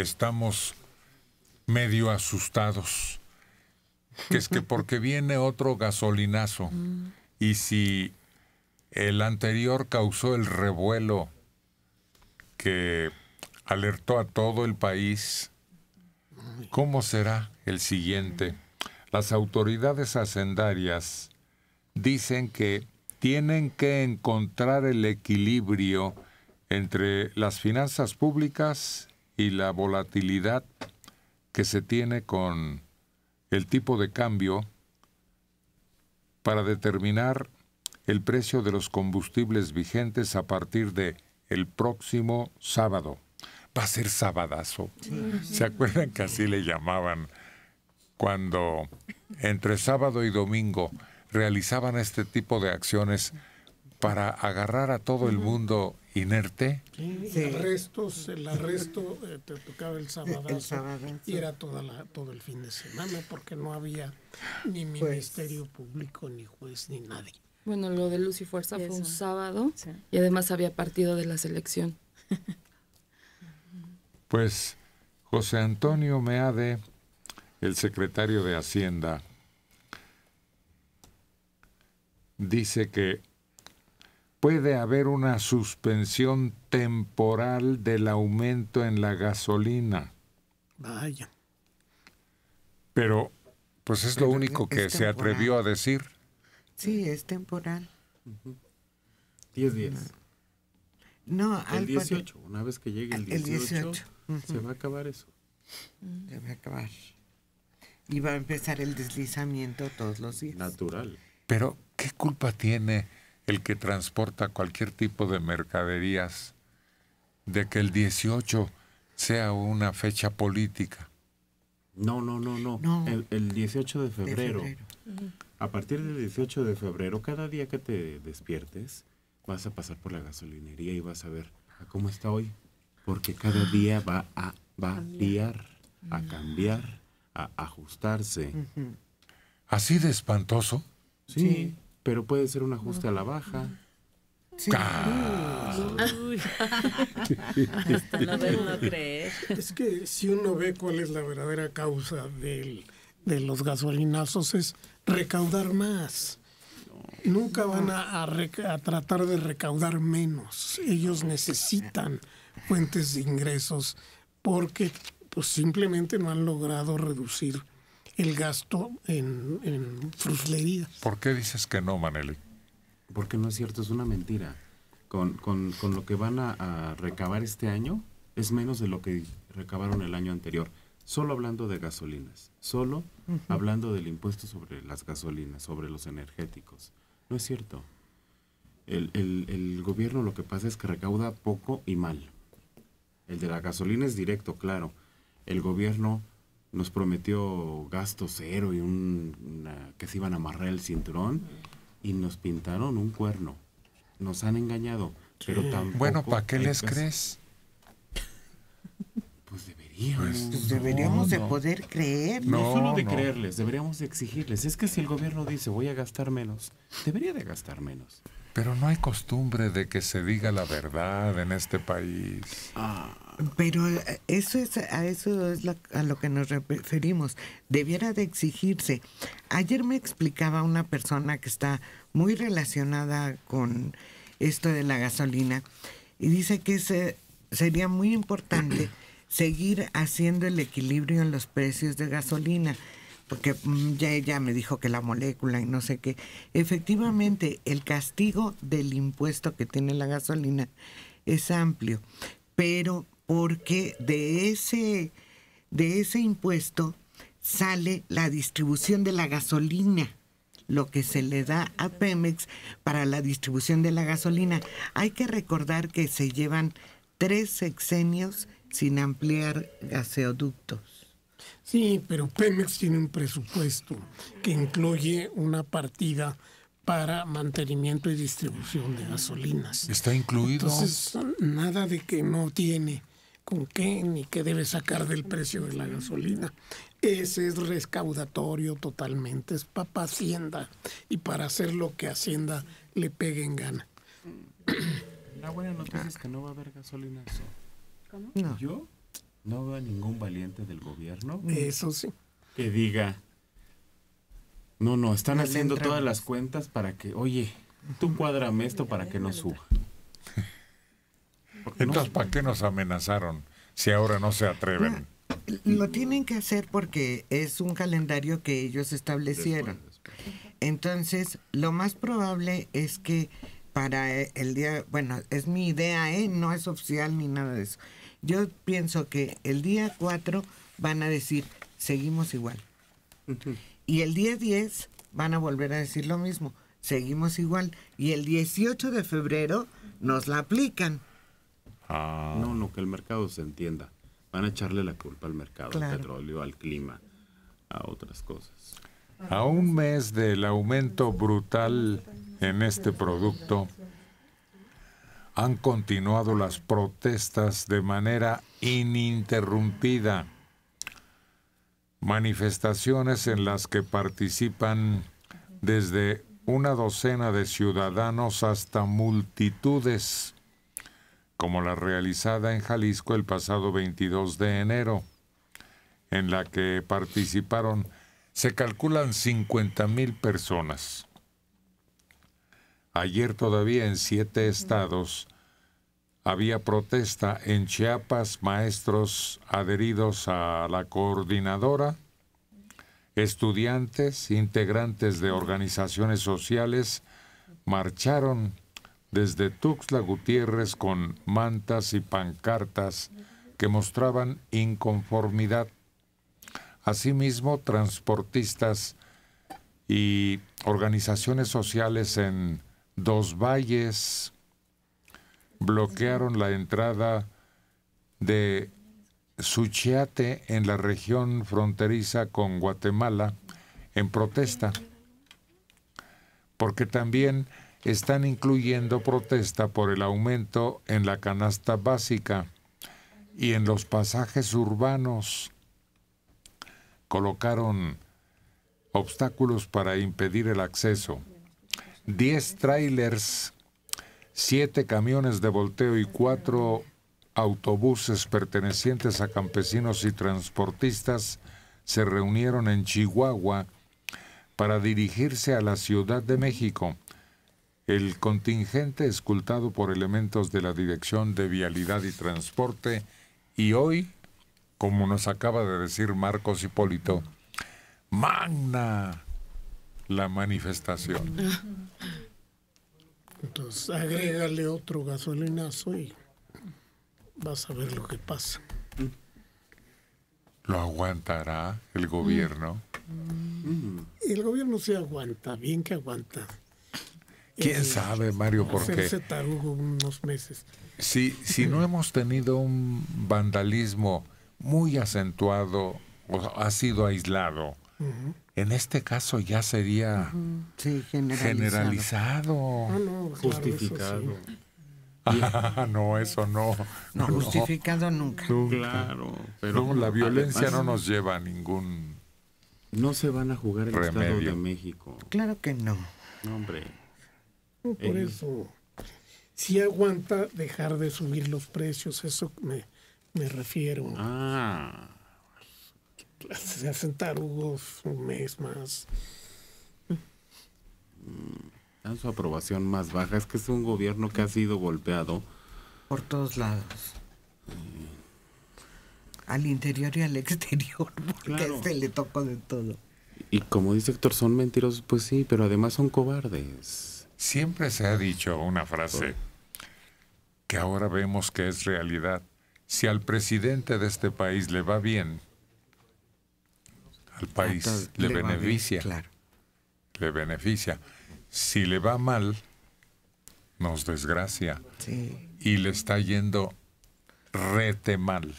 estamos medio asustados, que es que porque viene otro gasolinazo y si el anterior causó el revuelo que alertó a todo el país, ¿cómo será el siguiente? Las autoridades hacendarias dicen que tienen que encontrar el equilibrio entre las finanzas públicas y la volatilidad que se tiene con el tipo de cambio para determinar el precio de los combustibles vigentes a partir de el próximo sábado. Va a ser sabadazo. ¿Se acuerdan que así le llamaban cuando entre sábado y domingo realizaban este tipo de acciones para agarrar a todo el mundo inerte. Sí, El, arresto, el eh, arresto te tocaba el sábado y era todo el fin de semana porque no había ni pues. ministerio público, ni juez, ni nadie. Bueno, lo de Luz y Fuerza fue un sábado y además había partido de la selección. Pues José Antonio Meade, el secretario de Hacienda, dice que puede haber una suspensión temporal del aumento en la gasolina. Vaya. Pero, pues es lo único que se atrevió a decir. Sí, es temporal. 10 días. No, al el 18. Una vez que llegue el 18, se va a acabar eso. Mm. Se va a acabar. Y va a empezar el deslizamiento todos los días. Natural. Pero, ¿qué culpa tiene? el que transporta cualquier tipo de mercaderías, de que el 18 sea una fecha política. No, no, no, no. el, 18 de febrero. A partir del 18 de febrero, cada día que te despiertes, vas a pasar por la gasolinería y vas a ver ah, cómo está hoy. Porque cada día va a variar, a cambiar, a ajustarse. ¿Así de espantoso? sí pero puede ser un ajuste a la baja. Es que si uno ve cuál es la verdadera causa de los gasolinazos es recaudar más. Nunca van a, a, tratar de recaudar menos. Ellos necesitan fuentes de ingresos porque pues, simplemente no han logrado reducir el gasto en, fruslerías. ¿Por qué dices que no, Maneli? Porque no es cierto, es una mentira. Con, con, lo que van a, recabar este año es menos de lo que recabaron el año anterior. Solo hablando de gasolinas, solo hablando del impuesto sobre las gasolinas, sobre los energéticos. No es cierto. el gobierno lo que pasa es que recauda poco y mal. El de la gasolina es directo, claro. El gobierno nos prometió gasto cero y un, que se iban a amarrar el cinturón y nos pintaron un cuerno. Nos han engañado. Pero tampoco bueno, ¿para qué les crees? Pues deberíamos. Pues, pues deberíamos de poder creer. no solo de creerles, deberíamos de exigirles. Es que si el gobierno dice voy a gastar menos, debería de gastar menos. Pero no hay costumbre de que se diga la verdad en este país. Ah, pero eh, eso es, a eso es a lo que nos referimos. Debiera de exigirse. Ayer me explicaba una persona que está muy relacionada con esto de la gasolina y dice que sería muy importante seguir haciendo el equilibrio en los precios de gasolina porque mm, ya ella me dijo que la molécula y no sé qué. Efectivamente, el castigo del impuesto que tiene la gasolina es amplio, pero porque de ese, de ese impuesto sale la distribución de la gasolina lo que se le da a Pemex para la distribución de la gasolina. Hay que recordar que se llevan tres sexenios sin ampliar gaseoductos. Sí, pero Pemex tiene un presupuesto que incluye una partida para mantenimiento y distribución de gasolinas. Está incluido. Entonces, nada de que no tiene con qué ni qué debe sacar del precio de la gasolina. Ese es rescaudatorio totalmente, es para Hacienda y para hacer lo que Hacienda le peguen en gana. La buena noticia es que no va a haber gasolina. ¿Cómo? No. ¿Yo? No veo a ningún valiente del gobierno. Eso sí. Que diga, no, no, están haciendo todas las cuentas para que, oye, tú cuadrame esto para que no suba. Entonces, ¿para qué nos amenazaron si ahora no se atreven? Lo tienen que hacer porque es un calendario que ellos establecieron. Entonces, lo más probable es que para el día, bueno, es mi idea, ¿eh? no es oficial ni nada de eso yo pienso que el día 4 van a decir, seguimos igual. Y el día 10 van a volver a decir lo mismo, seguimos igual. Y el 18 de febrero nos la aplican. Ah. No, no, que el mercado se entienda. Van a echarle la culpa al mercado, al petróleo, al clima, a otras cosas. A un mes del aumento brutal en este producto, han continuado las protestas de manera ininterrumpida. Manifestaciones en las que participan desde una docena de ciudadanos hasta multitudes, como la realizada en Jalisco el pasado 22 de enero, en la que participaron, se calculan 50 mil personas. Ayer todavía en siete estados había protesta en Chiapas, maestros adheridos a la coordinadora, estudiantes, integrantes de organizaciones sociales, marcharon desde Tuxtla Gutiérrez con mantas y pancartas que mostraban inconformidad. Asimismo, transportistas y organizaciones sociales en Dos Valles bloquearon la entrada de Suchiate en la región fronteriza con Guatemala en protesta, porque también están incluyendo protesta por el aumento en la canasta básica y en los pasajes urbanos. Colocaron obstáculos para impedir el acceso. 10 trailers, siete camiones de volteo y cuatro autobuses pertenecientes a campesinos y transportistas se reunieron en Chihuahua para dirigirse a la Ciudad de México. El contingente escultado por elementos de la Dirección de Vialidad y Transporte y hoy, como nos acaba de decir Marcos Hipólito, magna la manifestación. Entonces, agrégale otro gasolinazo y vas a ver lo que pasa. ¿Lo aguantará el gobierno? Mm. El gobierno se aguanta, bien que aguanta. ¿Quién eh, sabe, Mario, por qué? tardó unos meses. Si, si no hemos tenido un vandalismo muy acentuado, o ha sido aislado, en este caso ya sería generalizado. Ah, justificado. Ah, no, eso no. No, justificado nunca. Claro, pero la violencia no nos lleva a ningún. No se van a jugar el Estado de México. Claro que no. hombre. por eso. Si aguanta dejar de subir los precios, eso me, me refiero. Ah se hacen un mes más. Dan su aprobación más baja. Es que es un gobierno que ha sido golpeado. Por todos lados. Mm. Al interior y al exterior, porque se le tocó de todo. Y como dice Héctor, son mentirosos, pues sí, pero además son cobardes. Siempre se ha dicho una frase que ahora vemos que es realidad. Si al presidente de este país le va bien, el país, le, beneficia. Le beneficia. Si le va mal, nos desgracia. Y le está yendo rete mal.